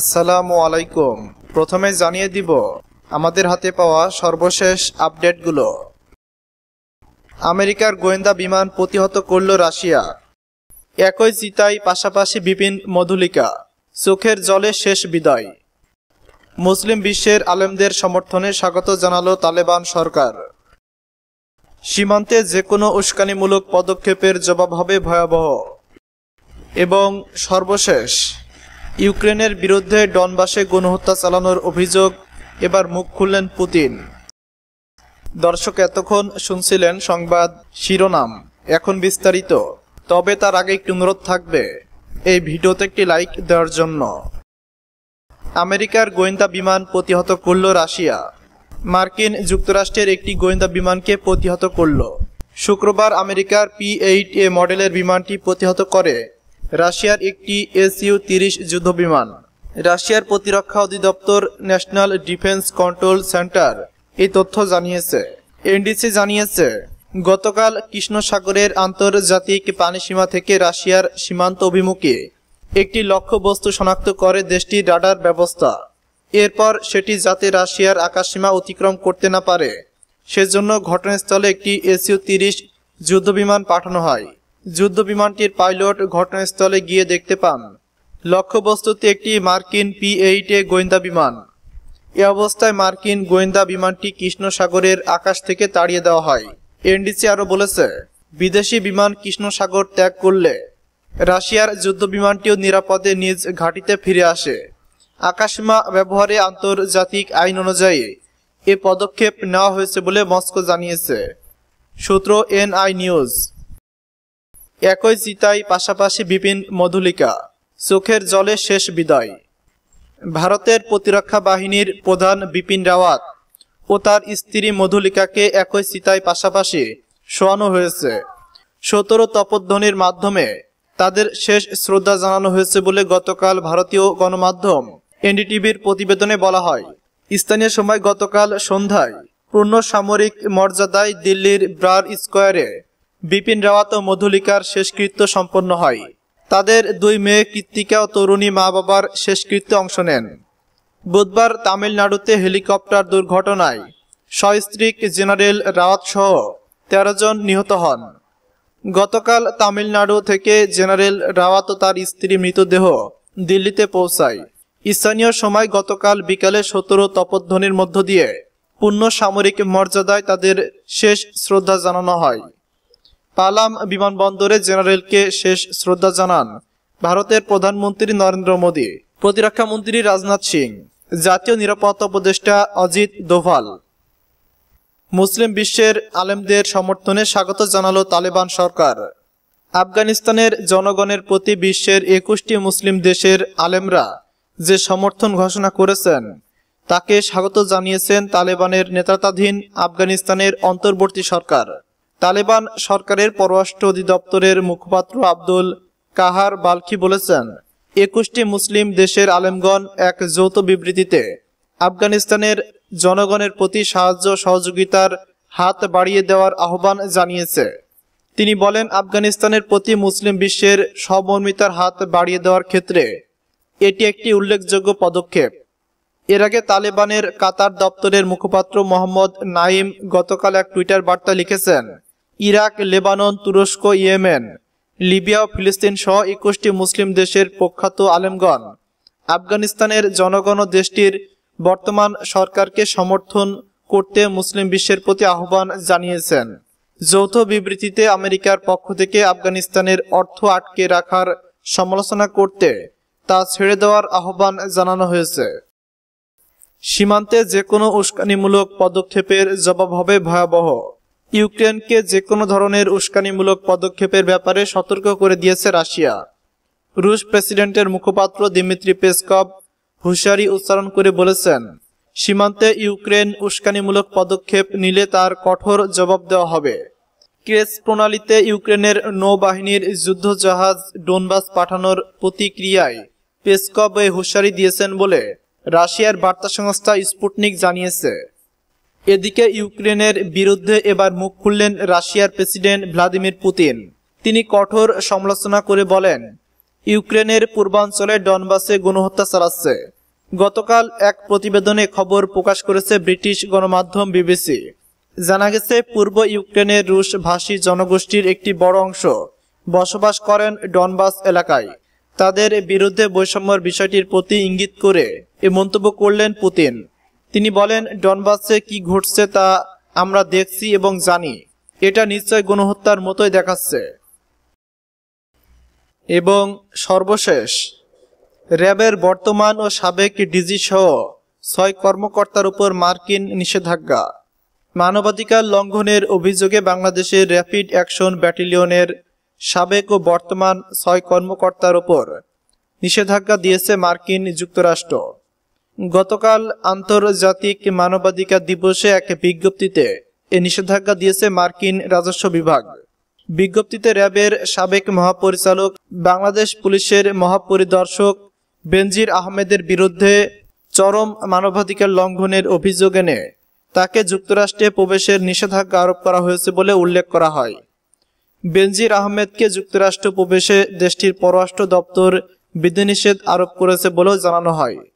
আসসালামু আলাইকুম প্রথমে জানিয়ে দিব আমাদের হাতে পাওয়া সর্বশেষ আপডেটগুলো আমেরিকার গোয়েন্দা বিমান প্রতিহত করল রাশিয়া একই চিতাই পাশাপাশি বিপিন মধুলিকা চোখের জলে শেষ বিদায় মুসলিম বিশ্বের আলেমদের সমর্থনে স্বাগত জানালো তালেবান সরকার সীমান্তে যে কোনো উস্কানিমূলক পদক্ষেপের জবাব হবে ভয়াবহ এবং সর্বশেষ ইউক্রেনের বিরুদ্ধে ডনবাসে গণহত্যা চালানোর অভিযোগ এবার মুখ খুললেন পুতিন দর্শক এতক্ষণ শুনছিলেন সংবাদ শিরোনাম এখন বিস্তারিত তবে তার আগে একটি অনুরোধ থাকবে এই ভিডিওতে একটি লাইক দেওয়ার জন্য আমেরিকার গোয়েন্দা বিমান প্রতিহত করল রাশিয়া মার্কিন যুক্তরাষ্ট্রের একটি গোয়েন্দা বিমানকে প্রতিহত করল শুক্রবার আমেরিকার পি এইট এ মডেলের বিমানটি প্রতিহত করে রাশিয়ার একটি এসইউ তিরিশ যুদ্ধ বিমান রাশিয়ার প্রতিরক্ষা অধিদপ্তর ন্যাশনাল ডিফেন্স কন্ট্রোল সেন্টার এই তথ্য জানিয়েছে এনডিসি জানিয়েছে গতকাল কৃষ্ণসাগরের আন্তর্জাতিক পানিসীমা থেকে রাশিয়ার সীমান্ত অভিমুখে একটি লক্ষ্যবস্তু শনাক্ত করে দেশটির রাডার ব্যবস্থা এরপর সেটি যাতে রাশিয়ার আকাশসীমা অতিক্রম করতে না পারে সেজন্য ঘটনাস্থলে একটি এসইউ তিরিশ যুদ্ধবিমান পাঠানো হয় যুদ্ধ বিমানটির পাইলট ঘটনাস্থলে গিয়ে দেখতে পান লক্ষ্যবস্তুতে একটি মার্কিন পি এইটে গোয়েন্দা বিমান এ অবস্থায় মার্কিন গোয়েন্দা বিমানটি কৃষ্ণ সাগরের আকাশ থেকে তাড়িয়ে দেওয়া হয় এনডিসি আরও বলেছে বিদেশি বিমান কৃষ্ণ সাগর ত্যাগ করলে রাশিয়ার যুদ্ধ বিমানটিও নিরাপদে নিজ ঘাঁটিতে ফিরে আসে আকাশমা ব্যবহারে আন্তর্জাতিক আইন অনুযায়ী এ পদক্ষেপ নেওয়া হয়েছে বলে মস্কো জানিয়েছে সূত্র এনআই নিউজ একই চিতায় পাশাপাশি বিপিন মধুলিকা চোখের জলে শেষ বিদায় ভারতের প্রতিরক্ষা বাহিনীর প্রধান বিপিন রাওয়াত ও তার স্ত্রী মধুলিকাকে একই চিতায় পাশাপাশি শোয়ানো হয়েছে সতেরো তপধ্বনির মাধ্যমে তাদের শেষ শ্রদ্ধা জানানো হয়েছে বলে গতকাল ভারতীয় গণমাধ্যম এনডিটিভির প্রতিবেদনে বলা হয় স্থানীয় সময় গতকাল সন্ধ্যায় পূর্ণ সামরিক মর্যাদায় দিল্লির ব্রার স্কোয়ারে বিপিন রাওয়াত ও মধুলিকার শেষকৃত্য সম্পন্ন হয় তাদের দুই মেয়ে কৃত্তিকা ও তরুণী মা বাবার শেষকৃত্য অংশ নেন বুধবার তামিলনাড়ুতে হেলিকপ্টার দুর্ঘটনায় সস্ত্রিক জেনারেল রাওয়াত সহ তেরো জন নিহত হন গতকাল তামিলনাড়ু থেকে জেনারেল রাওয়াত ও তার স্ত্রী মৃতদেহ দিল্লিতে পৌঁছায় স্থানীয় সময় গতকাল বিকালে সতেরো তপধ্বনির মধ্য দিয়ে পূর্ণ সামরিক মর্যাদায় তাদের শেষ শ্রদ্ধা জানানো হয় পালাম বিমানবন্দরে জেনারেলকে শেষ শ্রদ্ধা জানান ভারতের প্রধানমন্ত্রী নরেন্দ্র মোদী প্রতিরক্ষা মন্ত্রী রাজনাথ সিং জাতীয় নিরাপত্তা উপদেষ্টা অজিত দোভাল মুসলিম বিশ্বের আলেমদের সমর্থনে স্বাগত জানালো তালেবান সরকার আফগানিস্তানের জনগণের প্রতি বিশ্বের একুশটি মুসলিম দেশের আলেমরা যে সমর্থন ঘোষণা করেছেন তাকে স্বাগত জানিয়েছেন তালেবানের নেতৃত্বাধীন আফগানিস্তানের অন্তর্বর্তী সরকার তালেবান সরকারের পররাষ্ট্র অধিদপ্তরের মুখপাত্র আব্দুল কাহার বালকি বলেছেন একুশটি মুসলিম দেশের আলেমগণ এক যৌথ বিবৃতিতে আফগানিস্তানের জনগণের প্রতি সাহায্য সহযোগিতার হাত বাড়িয়ে দেওয়ার আহ্বান জানিয়েছে তিনি বলেন আফগানিস্তানের প্রতি মুসলিম বিশ্বের সমর্মিতার হাত বাড়িয়ে দেওয়ার ক্ষেত্রে এটি একটি উল্লেখযোগ্য পদক্ষেপ এর আগে তালেবানের কাতার দপ্তরের মুখপাত্র মোহাম্মদ নাইম গতকাল এক টুইটার বার্তা লিখেছেন ইরাক লেবানন তুরস্ক ইয়েমেন লিবিয়া ও ফিলিস্তিন সহ একুশটি মুসলিম দেশের প্রখ্যাত আলেমগণ আফগানিস্তানের জনগণ দেশটির বর্তমান সরকারকে সমর্থন করতে মুসলিম বিশ্বের প্রতি আহ্বান জানিয়েছেন যৌথ বিবৃতিতে আমেরিকার পক্ষ থেকে আফগানিস্তানের অর্থ আটকে রাখার সমালোচনা করতে তা ছেড়ে দেওয়ার আহ্বান জানানো হয়েছে সীমান্তে যে কোনো উস্কানিমূলক পদক্ষেপের জবাব হবে ভয়াবহ ইউক্রেনকে যে কোনো ধরনের উস্কানিমূলক পদক্ষেপের ব্যাপারে সতর্ক করে দিয়েছে রাশিয়া রুশ প্রেসিডেন্টের মুখপাত্র দিমিত্রি পেসকভ হুশিয়ারি উচ্চারণ করে বলেছেন সীমান্তে ইউক্রেন উস্কানিমূলক পদক্ষেপ নিলে তার কঠোর জবাব দেওয়া হবে ক্রেস প্রণালীতে ইউক্রেনের নৌবাহিনীর যুদ্ধজাহাজ ডোনবাস পাঠানোর প্রতিক্রিয়ায় পেসকভ এ হুশিয়ারি দিয়েছেন বলে রাশিয়ার বার্তা সংস্থা স্পুটনিক জানিয়েছে এদিকে ইউক্রেনের বিরুদ্ধে এবার মুখ খুললেন রাশিয়ার প্রেসিডেন্ট ভ্লাদিমির পুতিন তিনি কঠোর সমালোচনা করে বলেন ইউক্রেনের পূর্বাঞ্চলে ডনবাসে গণহত্যা চালাচ্ছে গতকাল এক প্রতিবেদনে খবর প্রকাশ করেছে ব্রিটিশ গণমাধ্যম বিবিসি জানা গেছে পূর্ব ইউক্রেনের রুশ ভাষী জনগোষ্ঠীর একটি বড় অংশ বসবাস করেন ডনবাস এলাকায় তাদের বিরুদ্ধে বৈষম্যর বিষয়টির প্রতি ইঙ্গিত করে এ মন্তব্য করলেন পুতিন তিনি বলেন ডনবাসে কি ঘটছে তা আমরা দেখছি এবং জানি এটা নিশ্চয় গণহত্যার মতোই দেখাচ্ছে এবং সর্বশেষ র্যাবের বর্তমান ও সাবেক ডিজি সহ ছয় কর্মকর্তার উপর মার্কিন নিষেধাজ্ঞা মানবাধিকার লঙ্ঘনের অভিযোগে বাংলাদেশের র্যাপিড অ্যাকশন ব্যাটালিয়নের সাবেক ও বর্তমান ছয় কর্মকর্তার ওপর নিষেধাজ্ঞা দিয়েছে মার্কিন যুক্তরাষ্ট্র গতকাল আন্তর্জাতিক মানবাধিকার দিবসে এক বিজ্ঞপ্তিতে এ নিষেধাজ্ঞা দিয়েছে মার্কিন রাজস্ব বিভাগ বিজ্ঞপ্তিতে র্যাবের সাবেক মহাপরিচালক বাংলাদেশ পুলিশের মহাপরিদর্শক বেনজির আহমেদের বিরুদ্ধে চরম মানবাধিকার লঙ্ঘনের অভিযোগ এনে তাকে যুক্তরাষ্ট্রে প্রবেশের নিষেধাজ্ঞা আরোপ করা হয়েছে বলে উল্লেখ করা হয় বেনজির আহমেদকে যুক্তরাষ্ট্র প্রবেশে দেশটির পররাষ্ট্র দপ্তর বিধিনিষেধ আরোপ করেছে বলেও জানানো হয়